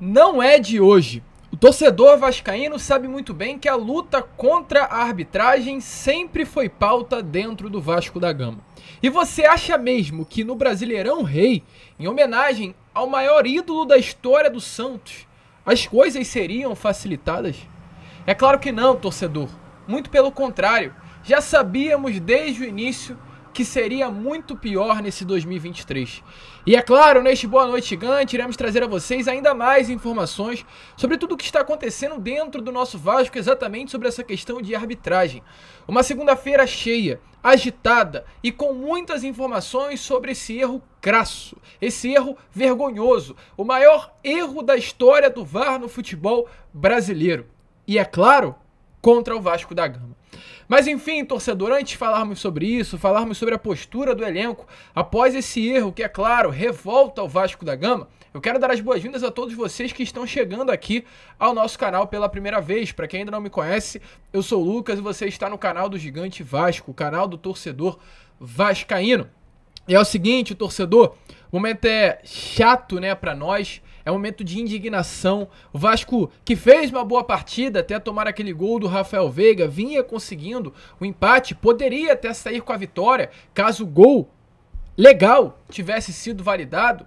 Não é de hoje. O torcedor vascaíno sabe muito bem que a luta contra a arbitragem sempre foi pauta dentro do Vasco da Gama. E você acha mesmo que no Brasileirão Rei, em homenagem ao maior ídolo da história do Santos, as coisas seriam facilitadas? É claro que não, torcedor. Muito pelo contrário. Já sabíamos desde o início que seria muito pior nesse 2023. E é claro, neste Boa Noite Gigante, iremos trazer a vocês ainda mais informações sobre tudo o que está acontecendo dentro do nosso Vasco, exatamente sobre essa questão de arbitragem. Uma segunda-feira cheia, agitada e com muitas informações sobre esse erro crasso, esse erro vergonhoso, o maior erro da história do VAR no futebol brasileiro. E é claro, contra o Vasco da Gama. Mas enfim, torcedor, antes de falarmos sobre isso, falarmos sobre a postura do elenco após esse erro que, é claro, revolta o Vasco da Gama, eu quero dar as boas-vindas a todos vocês que estão chegando aqui ao nosso canal pela primeira vez. Para quem ainda não me conhece, eu sou o Lucas e você está no canal do Gigante Vasco, o canal do torcedor vascaíno. E é o seguinte, torcedor, o momento é chato, né, para nós. É um momento de indignação. O Vasco, que fez uma boa partida até tomar aquele gol do Rafael Veiga, vinha conseguindo o um empate, poderia até sair com a vitória caso o gol legal tivesse sido validado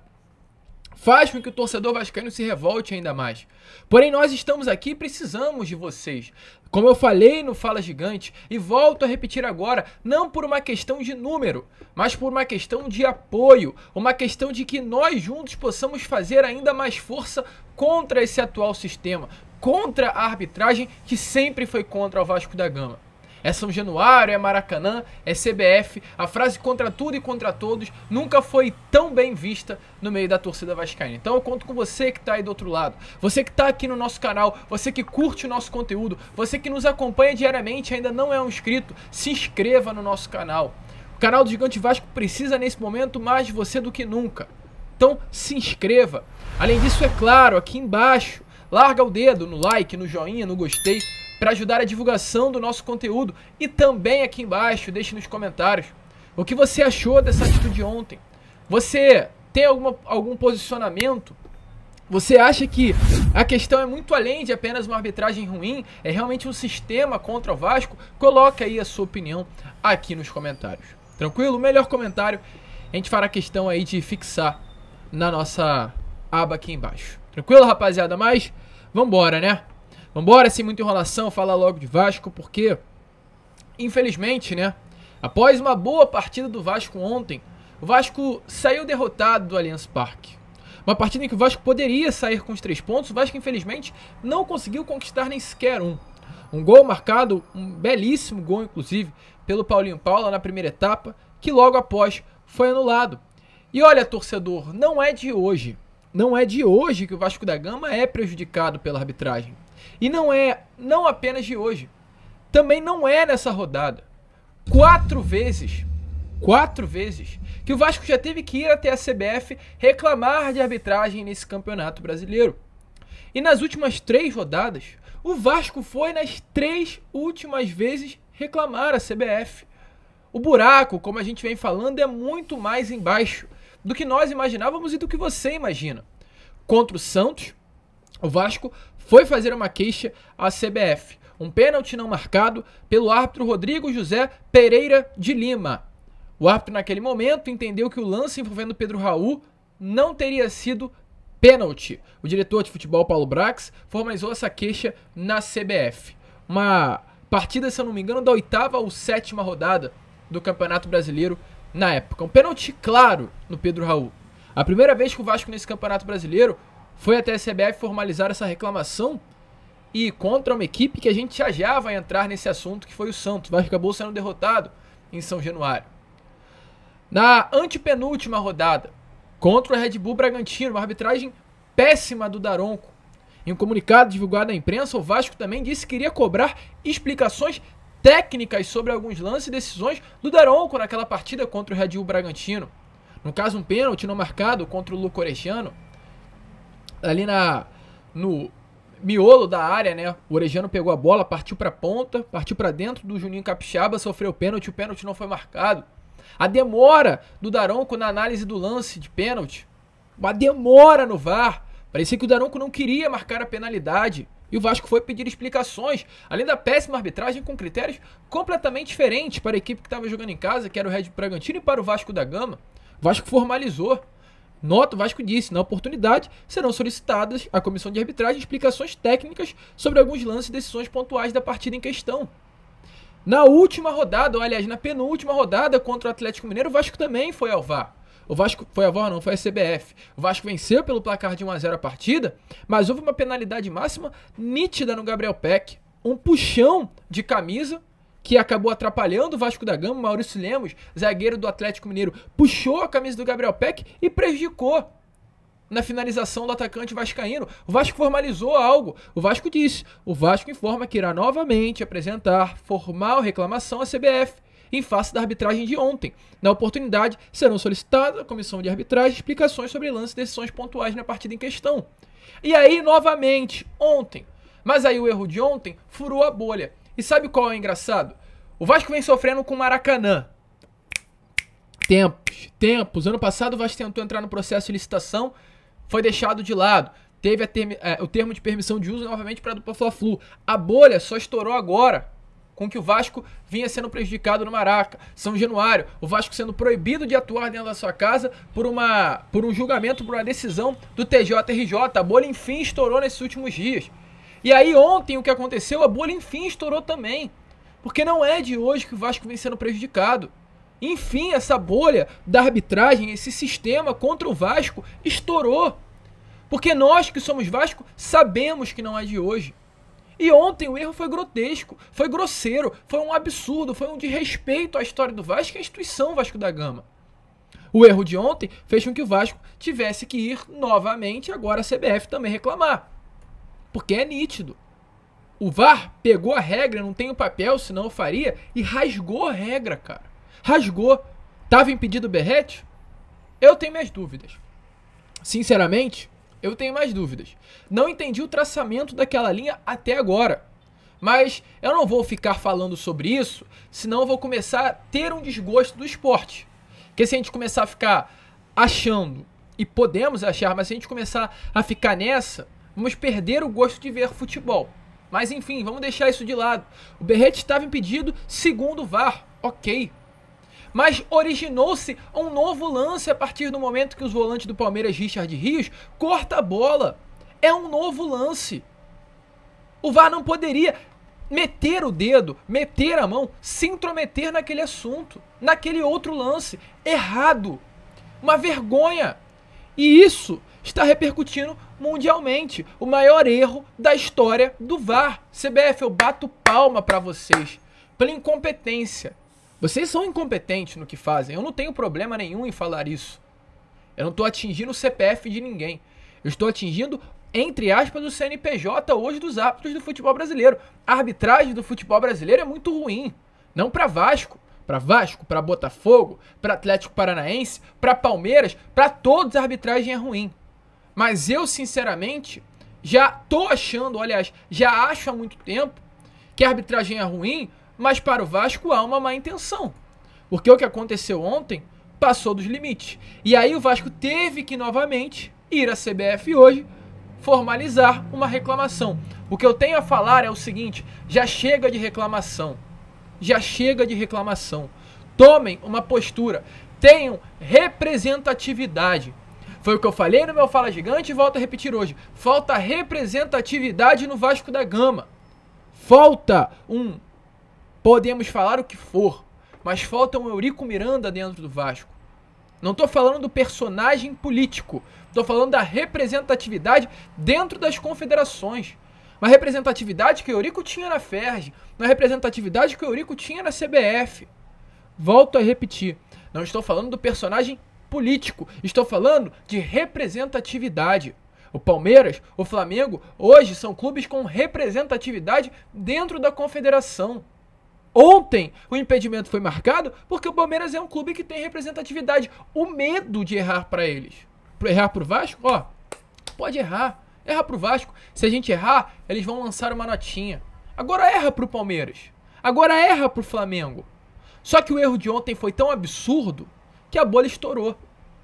faz com que o torcedor vascaíno se revolte ainda mais. Porém, nós estamos aqui e precisamos de vocês. Como eu falei no Fala Gigante, e volto a repetir agora, não por uma questão de número, mas por uma questão de apoio, uma questão de que nós juntos possamos fazer ainda mais força contra esse atual sistema, contra a arbitragem que sempre foi contra o Vasco da Gama. É São Januário, é Maracanã, é CBF. A frase contra tudo e contra todos nunca foi tão bem vista no meio da torcida vascaína. Então eu conto com você que está aí do outro lado, você que está aqui no nosso canal, você que curte o nosso conteúdo, você que nos acompanha diariamente e ainda não é um inscrito, se inscreva no nosso canal. O canal do Gigante Vasco precisa nesse momento mais de você do que nunca. Então se inscreva. Além disso, é claro, aqui embaixo, larga o dedo no like, no joinha, no gostei para ajudar a divulgação do nosso conteúdo e também aqui embaixo, deixe nos comentários o que você achou dessa atitude ontem. Você tem alguma, algum posicionamento? Você acha que a questão é muito além de apenas uma arbitragem ruim? É realmente um sistema contra o Vasco? Coloque aí a sua opinião aqui nos comentários. Tranquilo? O melhor comentário a gente fará questão aí de fixar na nossa aba aqui embaixo. Tranquilo, rapaziada? Mas vambora, né? Vambora, sem muita enrolação, falar logo de Vasco, porque, infelizmente, né? Após uma boa partida do Vasco ontem, o Vasco saiu derrotado do Allianz Parque. Uma partida em que o Vasco poderia sair com os três pontos, o Vasco, infelizmente, não conseguiu conquistar nem sequer um. Um gol marcado, um belíssimo gol, inclusive, pelo Paulinho Paula na primeira etapa, que logo após foi anulado. E olha, torcedor, não é de hoje. Não é de hoje que o Vasco da Gama é prejudicado pela arbitragem. E não é, não apenas de hoje. Também não é nessa rodada. Quatro vezes, quatro vezes, que o Vasco já teve que ir até a CBF reclamar de arbitragem nesse campeonato brasileiro. E nas últimas três rodadas, o Vasco foi nas três últimas vezes reclamar a CBF. O buraco, como a gente vem falando, é muito mais embaixo do que nós imaginávamos e do que você imagina. Contra o Santos, o Vasco foi fazer uma queixa à CBF. Um pênalti não marcado pelo árbitro Rodrigo José Pereira de Lima. O árbitro, naquele momento, entendeu que o lance envolvendo Pedro Raul não teria sido pênalti. O diretor de futebol, Paulo Brax, formalizou essa queixa na CBF. Uma partida, se eu não me engano, da oitava ou sétima rodada do Campeonato Brasileiro na época. Um pênalti claro no Pedro Raul. A primeira vez que o Vasco nesse Campeonato Brasileiro foi até a CBF formalizar essa reclamação e contra uma equipe que a gente já já vai entrar nesse assunto, que foi o Santos. O Vasco acabou sendo derrotado em São Januário. Na antepenúltima rodada, contra o Red Bull Bragantino, uma arbitragem péssima do Daronco. Em um comunicado divulgado à imprensa, o Vasco também disse que iria cobrar explicações técnicas sobre alguns lances e decisões do Daronco naquela partida contra o Red Bull Bragantino. No caso, um pênalti não marcado contra o Lucoreciano ali na no miolo da área, né? O Orejano pegou a bola, partiu para ponta, partiu para dentro do Juninho Capixaba, sofreu pênalti, o pênalti não foi marcado. A demora do Daronco na análise do lance de pênalti, uma demora no VAR. Parecia que o Daronco não queria marcar a penalidade. E o Vasco foi pedir explicações, além da péssima arbitragem, com critérios completamente diferentes para a equipe que estava jogando em casa, que era o Red Bragantino, e para o Vasco da Gama. O Vasco formalizou Nota, o Vasco disse, na oportunidade, serão solicitadas à comissão de arbitragem explicações técnicas sobre alguns lances e decisões pontuais da partida em questão. Na última rodada, ou aliás, na penúltima rodada contra o Atlético Mineiro, o Vasco também foi ao VAR. O Vasco foi alvar, VAR, não, foi a CBF. O Vasco venceu pelo placar de 1 a 0 a partida, mas houve uma penalidade máxima nítida no Gabriel Peck, um puxão de camisa que acabou atrapalhando o Vasco da Gama, Maurício Lemos, zagueiro do Atlético Mineiro, puxou a camisa do Gabriel Peck e prejudicou na finalização do atacante vascaíno. O Vasco formalizou algo. O Vasco disse. O Vasco informa que irá novamente apresentar formal reclamação à CBF em face da arbitragem de ontem. Na oportunidade, serão solicitadas à comissão de arbitragem explicações sobre lances e decisões pontuais na partida em questão. E aí, novamente, ontem. Mas aí o erro de ontem furou a bolha. E sabe qual é engraçado? O Vasco vem sofrendo com o Maracanã. Tempos, tempos. Ano passado o Vasco tentou entrar no processo de licitação, foi deixado de lado. Teve é, o termo de permissão de uso novamente para a dupla Fla-Flu. A bolha só estourou agora com que o Vasco vinha sendo prejudicado no Maraca. São Januário, o Vasco sendo proibido de atuar dentro da sua casa por, uma, por um julgamento, por uma decisão do TJRJ. A bolha, enfim, estourou nesses últimos dias. E aí ontem o que aconteceu? A bolha enfim estourou também. Porque não é de hoje que o Vasco vem sendo prejudicado. Enfim, essa bolha da arbitragem, esse sistema contra o Vasco estourou. Porque nós que somos Vasco sabemos que não é de hoje. E ontem o erro foi grotesco, foi grosseiro, foi um absurdo, foi um desrespeito à história do Vasco e à instituição Vasco da Gama. O erro de ontem fez com que o Vasco tivesse que ir novamente agora a CBF também reclamar. Porque é nítido. O VAR pegou a regra, não tem o papel, senão eu faria, e rasgou a regra, cara. Rasgou. Tava impedido o Berrete? Eu tenho minhas dúvidas. Sinceramente, eu tenho mais dúvidas. Não entendi o traçamento daquela linha até agora. Mas eu não vou ficar falando sobre isso, senão eu vou começar a ter um desgosto do esporte. Porque se a gente começar a ficar achando, e podemos achar, mas se a gente começar a ficar nessa, vamos perder o gosto de ver futebol. Mas enfim, vamos deixar isso de lado. O Berrete estava impedido, segundo o VAR, ok. Mas originou-se um novo lance a partir do momento que os volantes do Palmeiras, Richard Rios, corta a bola. É um novo lance. O VAR não poderia meter o dedo, meter a mão, se intrometer naquele assunto, naquele outro lance. Errado. Uma vergonha. E isso está repercutindo mundialmente. O maior erro da história do VAR. CBF, eu bato palma para vocês pela incompetência. Vocês são incompetentes no que fazem. Eu não tenho problema nenhum em falar isso. Eu não estou atingindo o CPF de ninguém. Eu estou atingindo, entre aspas, o CNPJ hoje dos árbitros do futebol brasileiro. A arbitragem do futebol brasileiro é muito ruim. Não para Vasco, para Vasco, para Botafogo, para Atlético Paranaense, para Palmeiras, para todos a arbitragem é ruim. Mas eu, sinceramente, já tô achando, aliás, já acho há muito tempo que a arbitragem é ruim, mas para o Vasco há uma má intenção. Porque o que aconteceu ontem passou dos limites. E aí o Vasco teve que novamente ir à CBF hoje formalizar uma reclamação. O que eu tenho a falar é o seguinte: já chega de reclamação. Já chega de reclamação. Tomem uma postura, tenham representatividade. Foi o que eu falei no meu Fala Gigante e volto a repetir hoje. Falta representatividade no Vasco da Gama. Falta um. Podemos falar o que for, mas falta um Eurico Miranda dentro do Vasco. Não estou falando do personagem político. Estou falando da representatividade dentro das confederações. Uma representatividade que o Eurico tinha na Ferg, uma representatividade que o Eurico tinha na CBF. Volto a repetir, não estou falando do personagem político. Estou falando de representatividade. O Palmeiras, o Flamengo, hoje são clubes com representatividade dentro da confederação. Ontem o impedimento foi marcado porque o Palmeiras é um clube que tem representatividade. O medo de errar para eles. Errar para o Vasco, ó, pode errar. Erra para o Vasco. Se a gente errar, eles vão lançar uma notinha. Agora erra para o Palmeiras. Agora erra para o Flamengo. Só que o erro de ontem foi tão absurdo que a bolha estourou.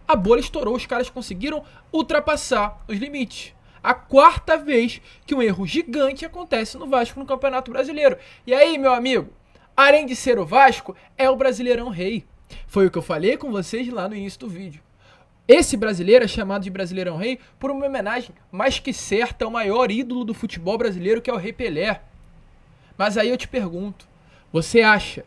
A bolha estourou, os caras conseguiram ultrapassar os limites. A quarta vez que um erro gigante acontece no Vasco no Campeonato Brasileiro. E aí, meu amigo, além de ser o Vasco, é o Brasileirão Rei. Foi o que eu falei com vocês lá no início do vídeo. Esse brasileiro é chamado de Brasileirão Rei por uma homenagem mais que certa ao maior ídolo do futebol brasileiro, que é o Rei Pelé. Mas aí eu te pergunto, você acha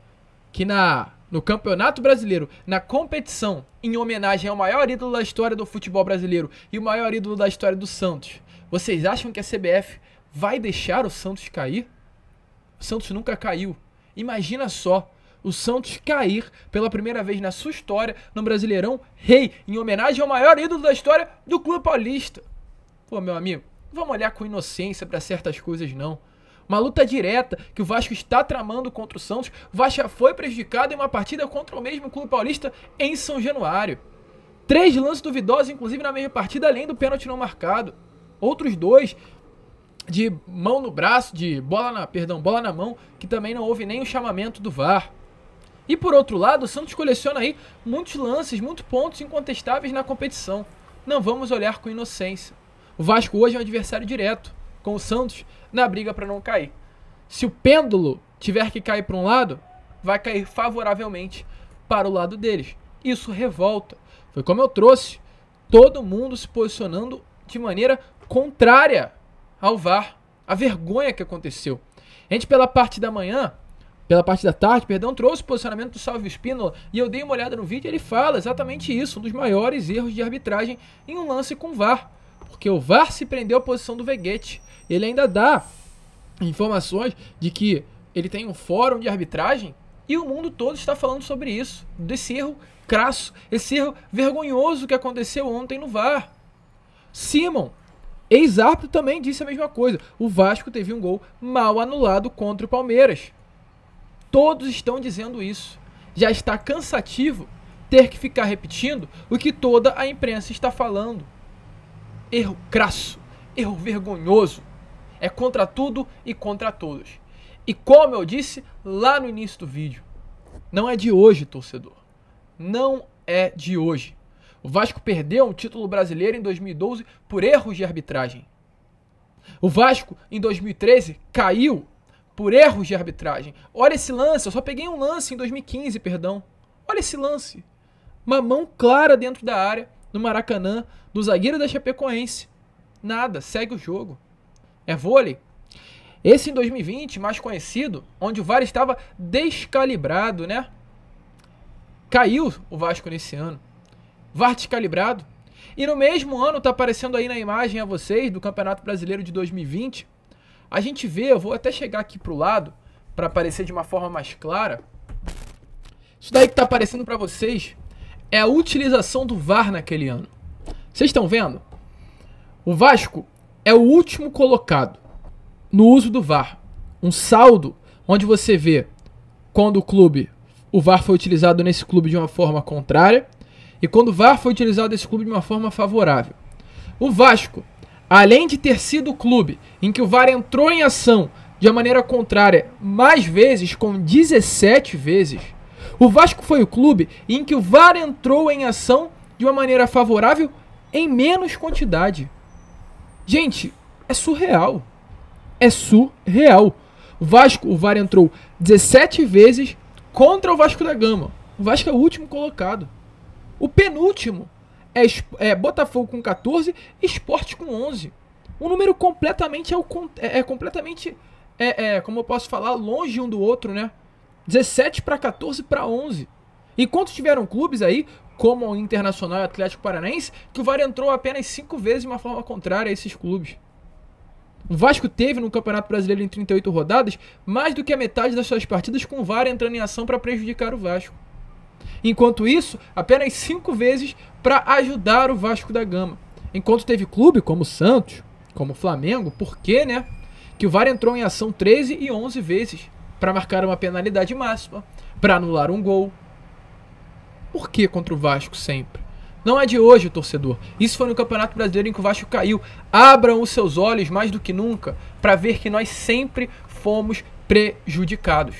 que na no Campeonato Brasileiro, na competição em homenagem ao maior ídolo da história do futebol brasileiro e o maior ídolo da história do Santos, vocês acham que a CBF vai deixar o Santos cair? O Santos nunca caiu. Imagina só o Santos cair pela primeira vez na sua história no Brasileirão Rei, em homenagem ao maior ídolo da história do Clube Paulista. Pô, meu amigo, vamos olhar com inocência para certas coisas não. Uma luta direta que o Vasco está tramando contra o Santos. O Vasco foi prejudicado em uma partida contra o mesmo clube paulista em São Januário. Três lances duvidosos, inclusive na mesma partida, além do pênalti não marcado. Outros dois de mão no braço, de bola na, perdão, bola na mão, que também não houve nem o chamamento do VAR. E por outro lado, o Santos coleciona aí muitos lances, muitos pontos incontestáveis na competição. Não vamos olhar com inocência. O Vasco hoje é um adversário direto com o Santos na briga para não cair. Se o pêndulo tiver que cair para um lado, vai cair favoravelmente para o lado deles. Isso revolta. Foi como eu trouxe, todo mundo se posicionando de maneira contrária ao VAR, a vergonha que aconteceu. A gente pela parte da manhã, pela parte da tarde, perdão, trouxe o posicionamento do Salve Espínola e eu dei uma olhada no vídeo, ele fala exatamente isso, um dos maiores erros de arbitragem em um lance com VAR porque o VAR se prendeu à posição do Veguete. Ele ainda dá informações de que ele tem um fórum de arbitragem e o mundo todo está falando sobre isso, desse erro crasso, esse erro vergonhoso que aconteceu ontem no VAR. Simon, ex-árbitro, também disse a mesma coisa. O Vasco teve um gol mal anulado contra o Palmeiras. Todos estão dizendo isso. Já está cansativo ter que ficar repetindo o que toda a imprensa está falando. Erro crasso, erro vergonhoso. É contra tudo e contra todos. E como eu disse lá no início do vídeo, não é de hoje, torcedor. Não é de hoje. O Vasco perdeu um título brasileiro em 2012 por erros de arbitragem. O Vasco, em 2013, caiu por erros de arbitragem. Olha esse lance, eu só peguei um lance em 2015, perdão. Olha esse lance. Uma mão clara dentro da área no Maracanã do zagueiro da Chapecoense. Nada, segue o jogo. É vôlei. Esse em 2020, mais conhecido, onde o VAR estava descalibrado, né? Caiu o Vasco nesse ano. VAR descalibrado. E no mesmo ano, tá aparecendo aí na imagem a vocês do Campeonato Brasileiro de 2020. A gente vê, eu vou até chegar aqui pro lado para aparecer de uma forma mais clara. Isso daí que tá aparecendo para vocês é a utilização do VAR naquele ano. Vocês estão vendo? O Vasco é o último colocado no uso do VAR. Um saldo onde você vê quando o clube, o VAR foi utilizado nesse clube de uma forma contrária e quando o VAR foi utilizado nesse clube de uma forma favorável. O Vasco, além de ter sido o clube em que o VAR entrou em ação de uma maneira contrária mais vezes, com 17 vezes, o Vasco foi o clube em que o VAR entrou em ação de uma maneira favorável em menos quantidade. Gente, é surreal. É surreal. O Vasco, o VAR entrou 17 vezes contra o Vasco da Gama. O Vasco é o último colocado. O penúltimo é, é Botafogo com 14, Esporte com 11. Um número completamente é, é completamente é, é, como eu posso falar, longe um do outro, né? 17 para 14 para 11. Enquanto tiveram clubes aí, como o Internacional e Atlético Paranaense, que o VAR entrou apenas 5 vezes de uma forma contrária a esses clubes. O Vasco teve no Campeonato Brasileiro em 38 rodadas mais do que a metade das suas partidas com o VAR entrando em ação para prejudicar o Vasco. Enquanto isso, apenas 5 vezes para ajudar o Vasco da Gama. Enquanto teve clube como o Santos, como o Flamengo, por quê, né? Que o VAR entrou em ação 13 e 11 vezes para marcar uma penalidade máxima, para anular um gol. Por que contra o Vasco sempre? Não é de hoje, torcedor. Isso foi no Campeonato Brasileiro em que o Vasco caiu. Abram os seus olhos mais do que nunca para ver que nós sempre fomos prejudicados.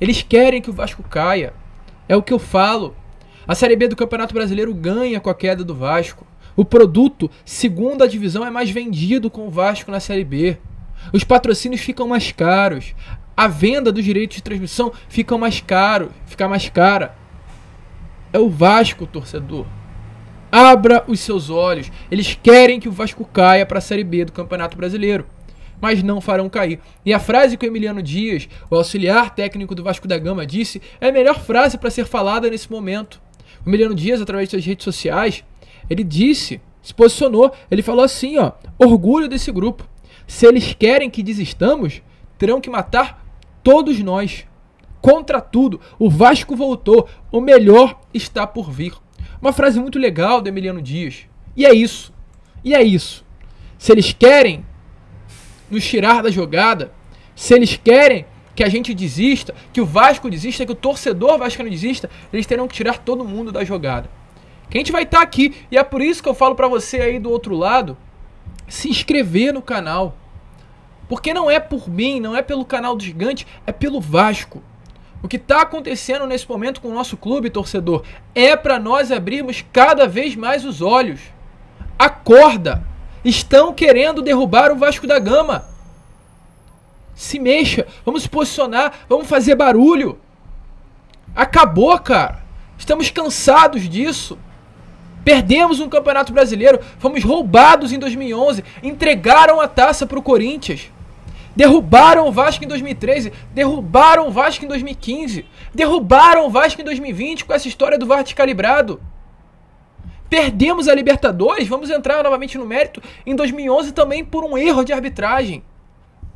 Eles querem que o Vasco caia. É o que eu falo. A Série B do Campeonato Brasileiro ganha com a queda do Vasco. O produto, segundo a divisão, é mais vendido com o Vasco na Série B. Os patrocínios ficam mais caros a venda dos direitos de transmissão fica mais caro, fica mais cara. É o Vasco, torcedor. Abra os seus olhos. Eles querem que o Vasco caia para a Série B do Campeonato Brasileiro, mas não farão cair. E a frase que o Emiliano Dias, o auxiliar técnico do Vasco da Gama, disse é a melhor frase para ser falada nesse momento. O Emiliano Dias, através de suas redes sociais, ele disse, se posicionou, ele falou assim, ó: "Orgulho desse grupo. Se eles querem que desistamos, terão que matar Todos nós. Contra tudo, o Vasco voltou. O melhor está por vir. Uma frase muito legal do Emiliano Dias. E é isso. E é isso. Se eles querem nos tirar da jogada, se eles querem que a gente desista, que o Vasco desista, que o torcedor vascaíno desista, eles terão que tirar todo mundo da jogada. Que a gente vai estar tá aqui e é por isso que eu falo para você aí do outro lado, se inscrever no canal. Porque não é por mim, não é pelo canal do Gigante, é pelo Vasco. O que está acontecendo nesse momento com o nosso clube, torcedor, é para nós abrirmos cada vez mais os olhos. Acorda! Estão querendo derrubar o Vasco da Gama. Se mexa, vamos se posicionar, vamos fazer barulho. Acabou, cara. Estamos cansados disso. Perdemos um Campeonato Brasileiro, fomos roubados em 2011, entregaram a taça para o Corinthians. Derrubaram o Vasco em 2013, derrubaram o Vasco em 2015, derrubaram o Vasco em 2020 com essa história do VAR descalibrado. Perdemos a Libertadores, vamos entrar novamente no mérito, em 2011 também por um erro de arbitragem.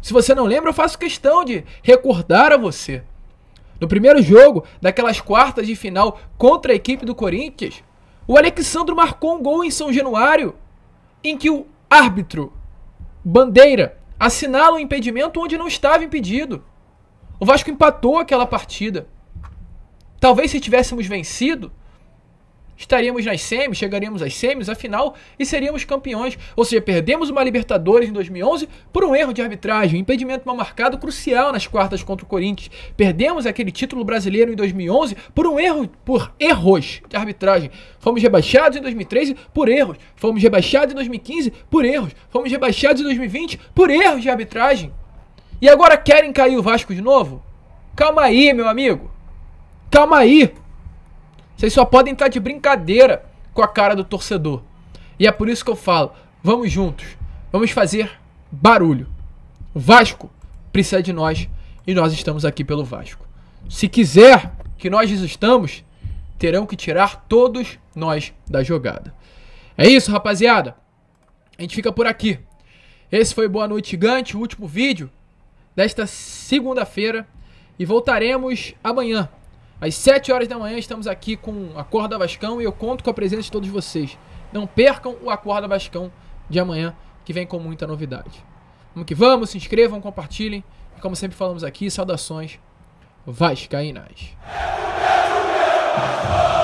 Se você não lembra, eu faço questão de recordar a você. No primeiro jogo daquelas quartas de final contra a equipe do Corinthians, o Alexandro marcou um gol em São Januário em que o árbitro Bandeira assinala um impedimento onde não estava impedido. O Vasco empatou aquela partida. Talvez se tivéssemos vencido, estaríamos nas semis, chegaríamos às semis, à final e seríamos campeões. Ou seja, perdemos uma Libertadores em 2011 por um erro de arbitragem, um impedimento mal marcado crucial nas quartas contra o Corinthians. Perdemos aquele título brasileiro em 2011 por um erro, por erros de arbitragem. Fomos rebaixados em 2013 por erros. Fomos rebaixados em 2015 por erros. Fomos rebaixados em 2020 por erros de arbitragem. E agora querem cair o Vasco de novo? Calma aí, meu amigo. Calma aí. Vocês só podem estar de brincadeira com a cara do torcedor. E é por isso que eu falo: vamos juntos, vamos fazer barulho. O Vasco precisa de nós e nós estamos aqui pelo Vasco. Se quiser que nós desistamos, terão que tirar todos nós da jogada. É isso, rapaziada. A gente fica por aqui. Esse foi Boa Noite Gigante, o último vídeo desta segunda-feira. E voltaremos amanhã às 7 horas da manhã estamos aqui com Acorda Vascão e eu conto com a presença de todos vocês. Não percam o Acorda Vascão de amanhã, que vem com muita novidade. Vamos que vamos, se inscrevam, compartilhem. E como sempre falamos aqui, saudações vascaínas. É